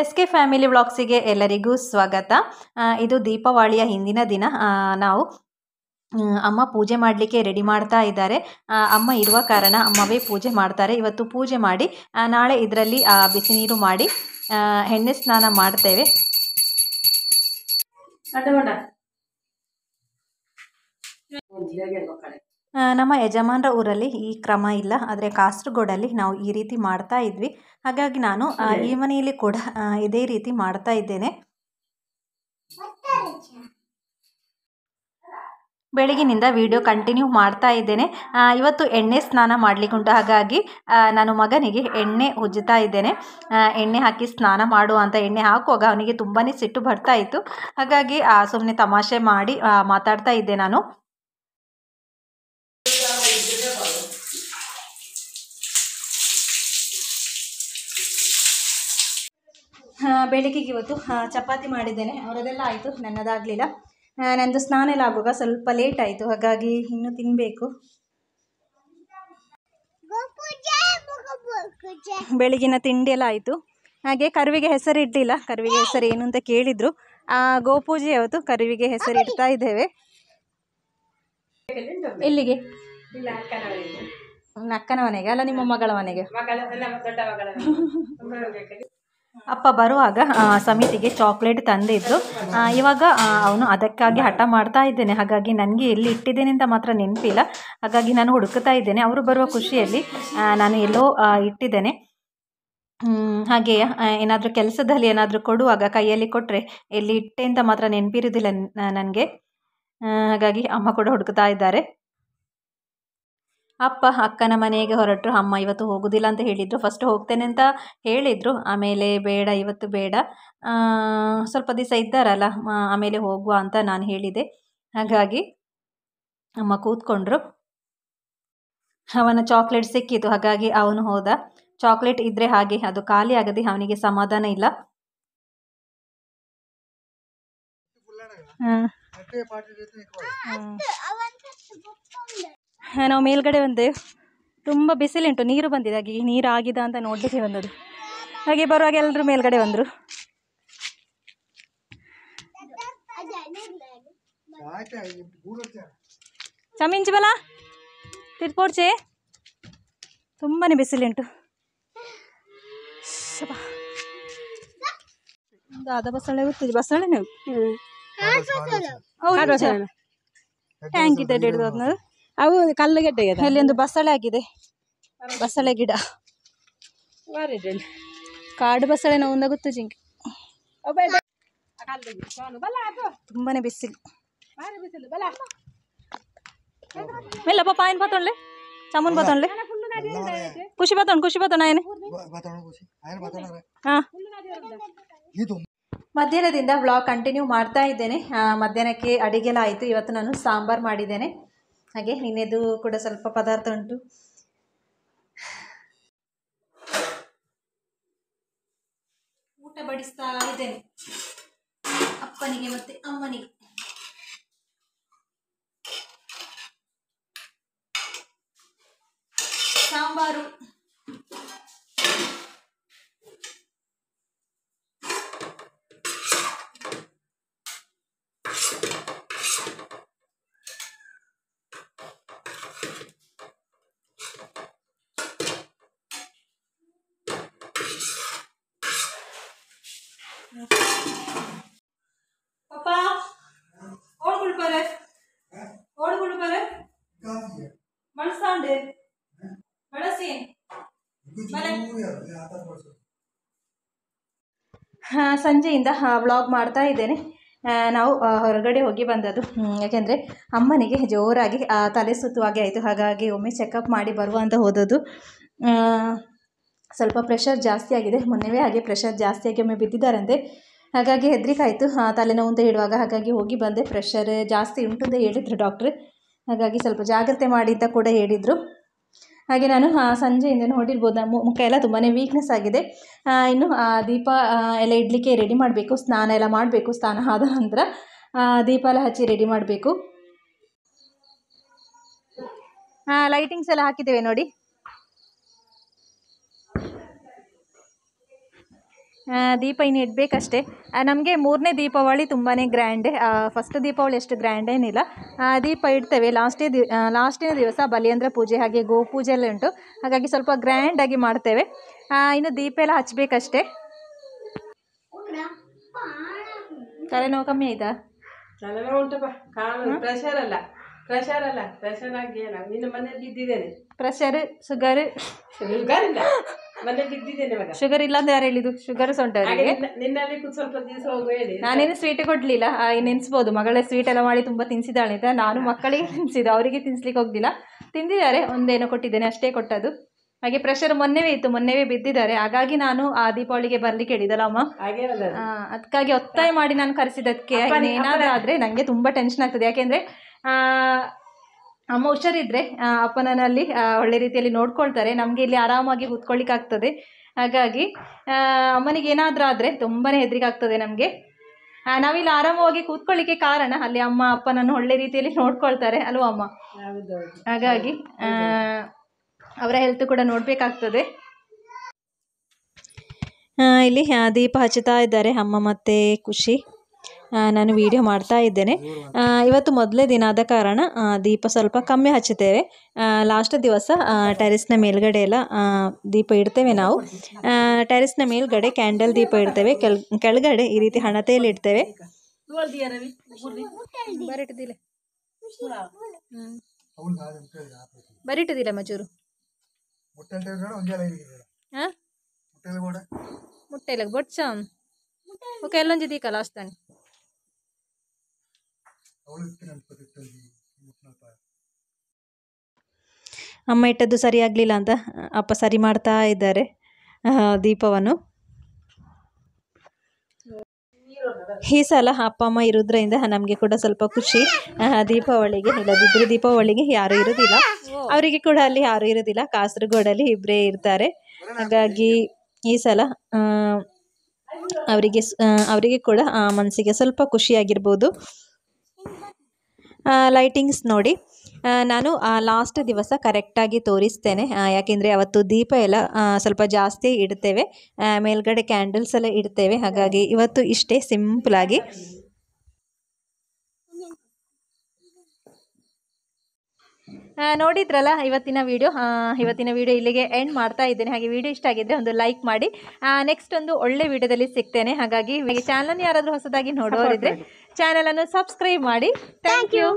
S K family ವ್ಲಾಗ್ಸಿಗೆ ಎಲ್ಲರಿಗೂ ಸ್ವಾಗತ ಇದು ದೀಪಾವಳಿಯ ಹಿಂದಿನ ದಿನ ನಾವು ಅಮ್ಮ ಪೂಜೆ ಮಾಡಲಿಕ್ಕೆ ರೆಡಿ ಮಾಡ್ತಾ ಇದ್ದಾರೆ ಅಮ್ಮ ಇರುವ ಕಾರಣ ಅಮ್ಮವೇ ಪೂಜೆ ಮಾಡ್ತಾರೆ ಇವತ್ತು ಪೂಜೆ ಮಾಡಿ ನಾಳೆ ಇದರಲ್ಲಿ ಬಿಸಿ ನೀರು ಮಾಡಿ ಎಣ್ಣೆ ಸ್ನಾನ ಮಾಡ್ತೇವೆ ನಮ್ಮ ಯಜಮಾನರ ಊರಲ್ಲಿ ಈ ಕ್ರಮ ಇಲ್ಲ ಆದರೆ ಕಾಸರಗೋಡಲ್ಲಿ ನಾವು ಈ ರೀತಿ ಮಾಡ್ತಾ ಇದ್ವಿ ಹಾಗಾಗಿ ನಾನು ಈ ಮನೆಯಲ್ಲಿ ಕೂಡ ಇದೇ ರೀತಿ ಮಾಡ್ತಾ ಇದ್ದೇನೆ ಬೆಳಗಿನಿಂದ ವಿಡಿಯೋ ಕಂಟಿನ್ಯೂ ಮಾಡ್ತಾ ಇದ್ದೇನೆ ಇವತ್ತು ಎಣ್ಣೆ ಸ್ನಾನ ಮಾಡಲಿಕ್ಕುಂಟು ಹಾಗಾಗಿ ನಾನು ಮಗನಿಗೆ ಎಣ್ಣೆ ಉಜ್ಜುತ್ತಾ ಇದ್ದೇನೆ ಎಣ್ಣೆ ಹಾಕಿ ಸ್ನಾನ ಮಾಡು ಅಂತ ಎಣ್ಣೆ ಹಾಕುವಾಗ ಅವನಿಗೆ ತುಂಬಾ ಸಿಟ್ಟು ಬರ್ತಾ ಇತ್ತು ಹಾಗಾಗಿ ಸುಮ್ಮನೆ ತಮಾಷೆ ಮಾಡಿ ಮಾತಾಡ್ತಾ ಇದ್ದೆ ನಾನು ಬೆಳಗ್ಗೆಗೆ ಇವತ್ತು ಚಪಾತಿ ಮಾಡಿದ್ದೇನೆ ಅವರದೆಲ್ಲ ಆಯಿತು ನನ್ನದಾಗಲಿಲ್ಲ ನಂದು ಸ್ನಾನ ಎಲ್ಲ ಆಗುವಾಗ ಸ್ವಲ್ಪ ಲೇಟ್ ಆಯಿತು ಹಾಗಾಗಿ ಇನ್ನೂ ತಿನ್ನಬೇಕು ಬೆಳಗಿನ ತಿಂಡಿ ಎಲ್ಲ ಆಯಿತು ಹಾಗೆ ಕರುವಿಗೆ ಹೆಸರು ಕರುವಿಗೆ ಹೆಸರು ಏನು ಅಂತ ಕೇಳಿದ್ರು ಆ ಗೋಪೂಜೆ ಯಾವತ್ತು ಕರುವಿಗೆ ಹೆಸರಿಡ್ತಾ ಇದ್ದೇವೆ ಇಲ್ಲಿಗೆ ಅಕ್ಕನ ಮನೆಗೆ ಅಲ್ಲ ನಿಮ್ಮ ಮಗಳ ಮನೆಗೆ ಅಪ್ಪ ಬರುವಾಗ ಸಮಿತಿಗೆ ಚಾಕ್ಲೇಟ್ ತಂದಿದ್ದರು ಇವಾಗ ಅವನು ಅದಕ್ಕಾಗಿ ಹಠ ಮಾಡ್ತಾ ಇದ್ದೇನೆ ಹಾಗಾಗಿ ನನಗೆ ಎಲ್ಲಿ ಇಟ್ಟಿದ್ದೇನೆ ಅಂತ ಮಾತ್ರ ನೆನಪಿಲ್ಲ ಹಾಗಾಗಿ ನಾನು ಹುಡುಕ್ತಾ ಇದ್ದೇನೆ ಅವರು ಬರುವ ಖುಷಿಯಲ್ಲಿ ನಾನು ಎಲ್ಲೋ ಇಟ್ಟಿದ್ದೇನೆ ಹಾಗೆ ಏನಾದರೂ ಕೆಲಸದಲ್ಲಿ ಏನಾದರೂ ಕೊಡುವಾಗ ಕೈಯಲ್ಲಿ ಕೊಟ್ಟರೆ ಎಲ್ಲಿ ಇಟ್ಟೆ ಅಂತ ಮಾತ್ರ ನೆನಪಿರುವುದಿಲ್ಲ ನನಗೆ ಹಾಗಾಗಿ ಅಮ್ಮ ಕೂಡ ಹುಡುಕ್ತಾ ಇದ್ದಾರೆ ಅಪ್ಪ ಅಕ್ಕನ ಮನೆಗೆ ಹೊರಟರು ಅಮ್ಮ ಇವತ್ತು ಹೋಗೋದಿಲ್ಲ ಅಂತ ಹೇಳಿದರು ಫಸ್ಟ್ ಹೋಗ್ತೇನೆ ಅಂತ ಹೇಳಿದರು ಆಮೇಲೆ ಬೇಡ ಇವತ್ತು ಬೇಡ ಸ್ವಲ್ಪ ದಿವಸ ಇದ್ದಾರಲ್ಲ ಆಮೇಲೆ ಹೋಗುವ ಅಂತ ನಾನು ಹೇಳಿದೆ ಹಾಗಾಗಿ ಅಮ್ಮ ಕೂತ್ಕೊಂಡ್ರು ಅವನ ಚಾಕ್ಲೇಟ್ ಸಿಕ್ಕಿತು ಹಾಗಾಗಿ ಅವನು ಹೋದ ಚಾಕ್ಲೇಟ್ ಇದ್ದರೆ ಹಾಗೆ ಅದು ಖಾಲಿ ಆಗದೆ ಅವನಿಗೆ ಸಮಾಧಾನ ಇಲ್ಲ ನಾವು ಮೇಲ್ಗಡೆ ಒಂದು ತುಂಬ ಬಿಸಿಲುಂಟು ನೀರು ಬಂದಿದೆ ಹಾಗೆ ನೀರು ಆಗಿದೆ ಅಂತ ನೋಡಲಿಕ್ಕೆ ಬಂದದ್ದು ಹಾಗೆ ಬರುವಾಗ ಎಲ್ಲರೂ ಮೇಲ್ಗಡೆ ಬಂದರು ಚಮಿಂಚು ಬಲ ತಿರ್ಪೋಡ್ಚೆ ತುಂಬಾ ಬಿಸಿಲುಂಟು ದಾದ ಬಸಳೆ ಗೊತ್ತಿದೆ ಬಸಳೆ ನೀವು ಥ್ಯಾಂಕ್ ಯು ದೊಡ್ಡ ಅವು ಕಲ್ಲುಗೆಡ್ಡೆ ಅಲ್ಲಿ ಒಂದು ಬಸಳೆ ಆಗಿದೆ ಬಸಳೆ ಗಿಡ ಕಾಡು ಬಸಳೆ ನಾವು ಗೊತ್ತು ಜಿಂಕೆ ತುಂಬಾನೇ ಬಿಸಿಲು ಎಲ್ಲಪ್ಪ ಪಾಯಿನ್ ಏನು ಬತ್ತೊಂಡ್ಲೆ ಚಮನ್ ಬತ್ತೊಂಡ್ಲೆ ಖುಷಿ ಬತ್ತೊಂಡು ಖುಷಿ ಬತ್ತೋಣ ಮಧ್ಯಾಹ್ನದಿಂದ ಬ್ಲಾಗ್ ಕಂಟಿನ್ಯೂ ಮಾಡ್ತಾ ಇದ್ದೇನೆ ಮಧ್ಯಾಹ್ನಕ್ಕೆ ಅಡಿಗೆಲ್ಲ ಆಯಿತು ಇವತ್ತು ನಾನು ಸಾಂಬಾರ್ ಮಾಡಿದ್ದೇನೆ ಹಾಗೆ ಇನ್ನೇದು ಕೂಡ ಸ್ವಲ್ಪ ಪದಾರ್ಥ ಉಂಟು ಊಟ ಬಡಿಸ್ತಾ ಇದ್ದೇನೆ ಅಪ್ಪನಿಗೆ ಮತ್ತೆ ಅಮ್ಮನಿಗೆ ಸಾಂಬಾರು ಸಂಜೆಯಿಂದ ವ್ಲಾಗ್ ಮಾಡ್ತಾ ಇದ್ದೇನೆ ನಾವು ಹೊರಗಡೆ ಹೋಗಿ ಬಂದದ್ದು ಯಾಕೆಂದರೆ ಅಮ್ಮನಿಗೆ ಜೋರಾಗಿ ತಲೆ ಸುತ್ತುವಾಗೆ ಆಯಿತು ಹಾಗಾಗಿ ಒಮ್ಮೆ ಚೆಕಪ್ ಮಾಡಿ ಬರುವ ಅಂತ ಹೋದದ್ದು ಸ್ವಲ್ಪ ಪ್ರೆಷರ್ ಜಾಸ್ತಿ ಆಗಿದೆ ಮೊನ್ನೆವೇ ಹಾಗೆ ಪ್ರೆಷರ್ ಜಾಸ್ತಿಯಾಗಿ ಒಮ್ಮೆ ಬಿದ್ದಿದ್ದಾರಂತೆ ಹಾಗಾಗಿ ಹೆದ್ರಿಕಾಯಿತು ತಲೆನೋವು ಅಂತ ಹೇಳುವಾಗ ಹಾಗಾಗಿ ಹೋಗಿ ಬಂದೆ ಪ್ರೆಷರ್ ಜಾಸ್ತಿ ಉಂಟು ಅಂತ ಹೇಳಿದರು ಡಾಕ್ಟ್ರ್ ಹಾಗಾಗಿ ಸ್ವಲ್ಪ ಜಾಗ್ರತೆ ಮಾಡಿ ಅಂತ ಕೂಡ ಹೇಳಿದರು ಹಾಗೆ ನಾನು ಸಂಜೆಯಿಂದ ನೋಡಿರ್ಬೋದು ಮುಖ ಎಲ್ಲ ತುಂಬಾ ವೀಕ್ನೆಸ್ ಆಗಿದೆ ಇನ್ನು ದೀಪ ಎಲ್ಲ ಇಡ್ಲಿಕ್ಕೆ ರೆಡಿ ಮಾಡಬೇಕು ಸ್ನಾನ ಎಲ್ಲ ಮಾಡಬೇಕು ಸ್ನಾನ ಆದ ನಂತರ ದೀಪ ಎಲ್ಲ ಹಚ್ಚಿ ರೆಡಿ ಮಾಡಬೇಕು ಲೈಟಿಂಗ್ಸ್ ಎಲ್ಲ ಹಾಕಿದ್ದೇವೆ ನೋಡಿ ದೀಪ ಇನ್ನು ಇಡಬೇಕಷ್ಟೇ ನಮಗೆ ಮೂರನೇ ದೀಪಾವಳಿ ತುಂಬಾ ಗ್ರ್ಯಾಂಡೇ ಫಸ್ಟ್ ದೀಪಾವಳಿ ಅಷ್ಟು ಗ್ರ್ಯಾಂಡೇನಿಲ್ಲ ದೀಪ ಇಡ್ತೇವೆ ಲಾಸ್ಟೇ ದಿ ಲಾಸ್ಟಿನ ದಿವಸ ಬಲಿಯಂದ್ರ ಪೂಜೆ ಹಾಗೆ ಗೋಪೂಜೆ ಎಲ್ಲ ಉಂಟು ಹಾಗಾಗಿ ಸ್ವಲ್ಪ ಗ್ರ್ಯಾಂಡಾಗಿ ಮಾಡ್ತೇವೆ ಇನ್ನು ದೀಪ ಎಲ್ಲ ಹಚ್ಚಬೇಕಷ್ಟೇ ತಲೆನೋವು ಕಮ್ಮಿ ಆಯ್ತಾ ಪ್ರೆಷರ್ ಸುಗರ್ ಶುಗರ್ ಶುಗರ್ ಇಲ್ಲ ಶುಗರ್ ಇಲ್ಲ ಅಂದ್ರೆ ಯಾರು ಹೇಳಿದ್ರು ಶುಗರ್ ಸೊಂಟ ನಾನೇನು ಸ್ವೀಟ್ ಕೊಡ್ಲಿಲ್ಲ ನೆನ್ಸ್ಬೋದು ಮಗಳೇ ಸ್ವೀಟ್ ಎಲ್ಲ ಮಾಡಿ ತುಂಬಾ ತಿನ್ಸಿದಾಳೆ ಅಂತ ನಾನು ಮಕ್ಕಳಿಗೆ ತಿನ್ಸಿದ್ದು ಅವರಿಗೆ ತಿನ್ಸ್ಲಿಕ್ಕೆ ಹೋಗ್ಲಿಲ್ಲ ತಿಂದಿದ್ದಾರೆ ಒಂದೇನೋ ಕೊಟ್ಟಿದ್ದೇನೆ ಅಷ್ಟೇ ಕೊಟ್ಟದು ಹಾಗೆ ಪ್ರೆಷರ್ ಮೊನ್ನೆವೇ ಇತ್ತು ಮೊನ್ನೆವೇ ಬಿದ್ದಿದ್ದಾರೆ ಹಾಗಾಗಿ ನಾನು ಆ ದೀಪಾವಳಿಗೆ ಬರ್ಲಿಕ್ಕೆ ಹೇಳಿದಲ್ಲ ಅಮ್ಮ ಅದಕ್ಕಾಗಿ ಒತ್ತಾಯ ಮಾಡಿ ನಾನು ಕರೆಸಿದ್ದಕ್ಕೆ ಏನಾದ್ರೂ ಆದ್ರೆ ನಂಗೆ ತುಂಬಾ ಟೆನ್ಷನ್ ಆಗ್ತದೆ ಯಾಕೆಂದ್ರೆ ಅಮ್ಮ ಹುಷಾರಿದ್ರೆ ಅಪ್ಪನಲ್ಲಿ ಒಳ್ಳೆ ರೀತಿಯಲ್ಲಿ ನೋಡ್ಕೊಳ್ತಾರೆ ನಮಗೆ ಇಲ್ಲಿ ಆರಾಮಾಗಿ ಕೂತ್ಕೊಳ್ಳಿಕ್ಕಾಗ್ತದೆ ಹಾಗಾಗಿ ಅಮ್ಮನಿಗೆ ಏನಾದರೂ ಆದರೆ ತುಂಬಾನೇ ಹೆದರಿಕೆ ಆಗ್ತದೆ ನಮಗೆ ನಾವಿಲ್ಲಿ ಆರಾಮವಾಗಿ ಕೂತ್ಕೊಳ್ಳಿಕ್ಕೆ ಕಾರಣ ಅಲ್ಲಿ ಅಮ್ಮ ಅಪ್ಪನನ್ನು ಒಳ್ಳೆ ರೀತಿಯಲ್ಲಿ ನೋಡ್ಕೊಳ್ತಾರೆ ಅಲ್ವಾ ಅಮ್ಮ ಹಾಗಾಗಿ ಅವರ ಹೆಲ್ತ್ ಕೂಡ ನೋಡ್ಬೇಕಾಗ್ತದೆ ಇಲ್ಲಿ ದೀಪ ಹಚ್ಚುತ್ತಾ ಇದ್ದಾರೆ ಅಮ್ಮ ಮತ್ತೆ ಖುಷಿ ನಾನು ವೀಡಿಯೋ ಮಾಡ್ತಾ ಇದ್ದೇನೆ ಇವತ್ತು ಮೊದಲೇ ದಿನ ಆದ ಕಾರಣ ದೀಪ ಸ್ವಲ್ಪ ಕಮ್ಮಿ ಹಚ್ಚುತ್ತೇವೆ ಲಾಸ್ಟ್ ದಿವಸ ಟೆರಿಸ್ನ ಮೇಲ್ಗಡೆ ಎಲ್ಲ ದೀಪ ಇಡ್ತೇವೆ ನಾವು ಟೆರಿಸ್ನ ಮೇಲ್ಗಡೆ ಕ್ಯಾಂಡಲ್ ದೀಪ ಇಡ್ತೇವೆ ಕೆಳಗಡೆ ಈ ರೀತಿ ಹಣತೆಯಲ್ಲಿ ಇಡ್ತೇವೆ ಬರಿಟದಿಲ್ಲ ಮಜೂರು ಬೊಟ್ಸ ಓಕೆ ಎಲ್ಲೊಂದು ಲಾಸ್ಟ್ ತಾನೆ ಅಮ್ಮ ಇಟ್ಟದ್ದು ಸರಿ ಅಂತ ಅಪ್ಪ ಸರಿ ಮಾಡ್ತಾ ಇದ್ದಾರೆ ದೀಪವನ್ನು ಈ ಸಲ ಅಪ್ಪ ಅಮ್ಮ ಇರೋದ್ರಿಂದ ನಮ್ಗೆ ಕೂಡ ಸ್ವಲ್ಪ ಖುಷಿ ದೀಪಾವಳಿಗೆ ಇಲ್ಲದಿದ್ರೆ ದೀಪಾವಳಿಗೆ ಯಾರು ಇರೋದಿಲ್ಲ ಅವರಿಗೆ ಕೂಡ ಅಲ್ಲಿ ಯಾರು ಇರೋದಿಲ್ಲ ಕಾಸರಗೋಡಲ್ಲಿ ಇಬ್ಬರೇ ಇರ್ತಾರೆ ಹಾಗಾಗಿ ಈ ಸಲ ಅವರಿಗೆ ಅವರಿಗೆ ಕೂಡ ಆ ಮನಸ್ಸಿಗೆ ಸ್ವಲ್ಪ ಖುಷಿಯಾಗಿರ್ಬೋದು ಲೈಟಿಂಗ್ಸ್ ನೋಡಿ ನಾನು ಲಾಸ್ಟ್ ದಿವಸ ಕರೆಕ್ಟಾಗಿ ತೋರಿಸ್ತೇನೆ ಯಾಕೆಂದರೆ ಅವತ್ತು ದೀಪ ಎಲ್ಲ ಸ್ವಲ್ಪ ಜಾಸ್ತಿ ಇಡ್ತೇವೆ ಮೇಲ್ಗಡೆ ಕ್ಯಾಂಡಲ್ಸ್ ಎಲ್ಲ ಇಡ್ತೇವೆ ಹಾಗಾಗಿ ಇವತ್ತು ಇಷ್ಟೇ ಸಿಂಪಲಾಗಿ ನೋಡಿದ್ರಲ್ಲ ಇವತ್ತಿನ ವೀಡಿಯೋ ಇವತ್ತಿನ ವೀಡಿಯೋ ಇಲ್ಲಿಗೆ ಎಂಡ್ ಮಾಡ್ತಾ ಇದ್ದೇನೆ ಹಾಗೆ ವೀಡಿಯೋ ಇಷ್ಟ ಆಗಿದ್ರೆ ಒಂದು ಲೈಕ್ ಮಾಡಿ ನೆಕ್ಸ್ಟ್ ಒಂದು ಒಳ್ಳೆ ವೀಡಿಯೋದಲ್ಲಿ ಸಿಗ್ತೇನೆ ಹಾಗಾಗಿ ಚಾನಲ್ ಯಾರಾದರೂ ಹೊಸದಾಗಿ ನೋಡೋರಿದ್ರೆ ಚಾನಲನ್ನು ಸಬ್ಸ್ಕ್ರೈಬ್ ಮಾಡಿ ಥ್ಯಾಂಕ್ ಯು